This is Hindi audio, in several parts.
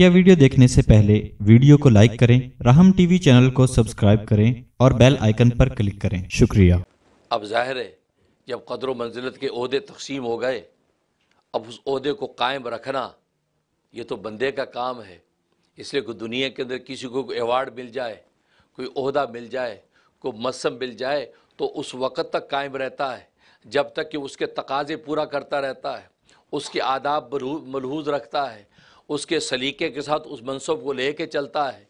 मुख्य वीडियो देखने से पहले वीडियो को लाइक करें राहम टीवी चैनल को सब्सक्राइब करें और बेल आइकन पर क्लिक करें शुक्रिया अब जाहिर है जब कदर मंजिलत के अहदे तकसीम हो गए अब उस अहदे को कायम रखना ये तो बंदे का काम है इसलिए कोई दुनिया के अंदर किसी को कोई अवार्ड मिल जाए कोई अहदा मिल जाए कोई मसम मिल जाए तो उस वक़्त तक कायम रहता है जब तक कि उसके तकाजे पूरा करता रहता है उसके आदाब मलहूज रखता है उसके सलीके के साथ उस मनसब को ले कर चलता है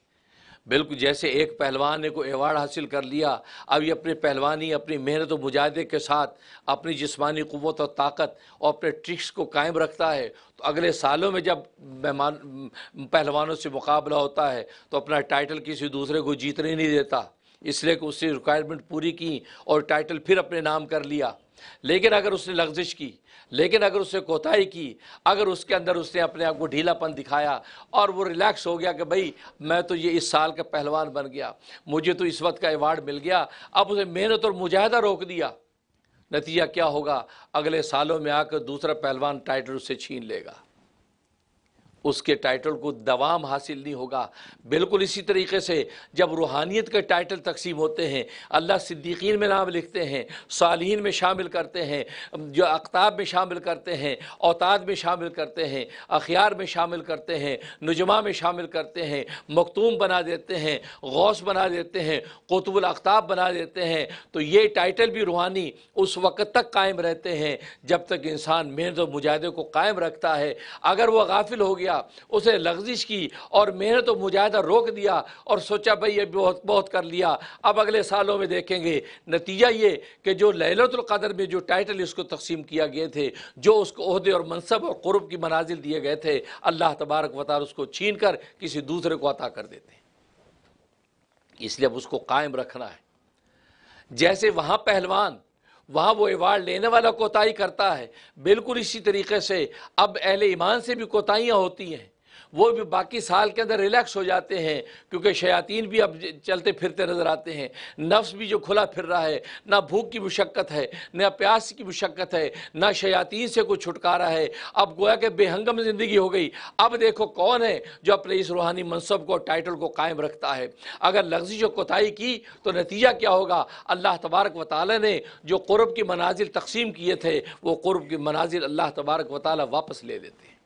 बिल्कुल जैसे एक पहलवान ने कोई एवार्ड हासिल कर लिया अब ये अपने पहलवानी अपनी मेहनत और मुजाहदे के साथ अपनी जिसमानी क़वत और ताकत और अपने ट्रिक्स को कायम रखता है तो अगले सालों में जब मेहमान पहलवानों से मुकाबला होता है तो अपना टाइटल किसी दूसरे को जीतने नहीं देता इसलिए कि उसने रिक्वायरमेंट पूरी की और टाइटल फिर अपने नाम कर लिया लेकिन अगर उसने लग्जिश की लेकिन अगर उसने कोताही की अगर उसके अंदर उसने अपने आप को ढीलापन दिखाया और वो रिलैक्स हो गया कि भाई मैं तो ये इस साल का पहलवान बन गया मुझे तो इस वक्त का अवार्ड मिल गया अब उसे मेहनत और मुजाहिदा रोक दिया नतीजा क्या होगा अगले सालों में आकर दूसरा पहलवान टाइटल उससे छीन लेगा उसके टाइटल को दवाम हासिल नहीं होगा बिल्कुल इसी तरीके से जब रूहानियत के टाइटल तकसीम होते हैं अल्लाह सिद्दीकीन में नाम लिखते हैं सालीन में शामिल करते हैं जो अख्ताब में शामिल करते हैं औताद में शामिल करते हैं अखियार में शामिल करते हैं नजमा में शामिल करते हैं मखतूम बना देते हैं गौस बना देते हैं कुतुबुल अख्ताब बना देते हैं तो ये टाइटल भी रूहानी उस वक़्त तक कायम रहते हैं जब तक इंसान मेहनत मुजाहदे को कायम रखता है अगर वह गाफिल हो गया दिया उसे लफ्जिश की और मेहनत तो मुजाहिदा रोक दिया और सोचा भाई ये बहुत बहुत कर लिया अब अगले सालों में देखेंगे नतीजा ये कि जो लहलतुल्क़दर में जो टाइटल इसको तकसीम किया गए थे जो उसको अहदे और मनसब और क़ुरब की मनाजिल दिए गए थे अल्लाह तबारक वतार उसको छीन कर किसी दूसरे को अता कर देते हैं इसलिए अब उसको कायम रखना है जैसे वहाँ पहलवान वहाँ वो एवार्ड लेने वाला कोताही करता है बिल्कुल इसी तरीके से अब अहले ईमान से भी कोताहियाँ होती हैं वो भी बाकी साल के अंदर रिलैक्स हो जाते हैं क्योंकि शयातीन भी अब चलते फिरते नज़र आते हैं नफ्स भी जो खुला फिर रहा है ना भूख की मुशक्क़त है ना प्यास की मुशक्क़त है ना शयातीन से कोई छुटकारा है अब गोया के बेहंगम ज़िंदगी हो गई अब देखो कौन है जो अपने इस रूहानी मनसब को टाइटल को कायम रखता है अगर लफ्जिश कोताही की तो नतीजा क्या होगा अल्लाह तबारक व ने जो क़ुरब की मनाजिल तकसीम किए थे वो क़ुरब की मनाजिल अल्लाह तबारक व वापस ले लेते हैं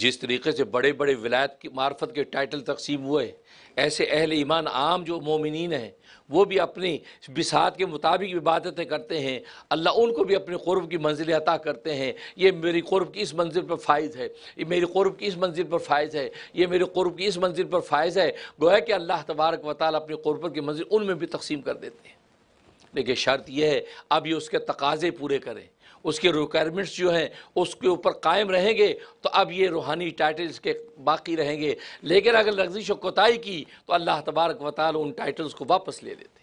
जिस तरीके से बड़े बड़े विलायत की मार्फत के टाइटल तकसीम हुए ऐसे अहल ईमान आम जो मोमिन हैं वो भी अपनी बिसात के मुताबिक इबादतें करते हैं अल्लाह उनको भी अपने क़ुरब की मंजिल अता करते हैं ये मेरी क़ुरब की इस मंजिल पर फायज़ है ये मेरी क़ुरब की इस मंजिल पर फायज़ है ये मेरे क़ुरब की इस मंजिल पर फायज़ है गोया कि अल्लाह तबारक वताल अपने क़ुरबत की मंजिल उनमें भी तकसीम कर देते हैं लेकिन शर्त यह है अब ये उसके तकाजे पूरे करें उसके रिक्वायरमेंट्स जो हैं उसके ऊपर कायम रहेंगे तो अब ये रूहानी टाइटल्स के बाकी रहेंगे लेकिन अगर लग्जिश कोताही की तो अल्लाह तबारक वताल उन टाइटल्स को वापस ले लेते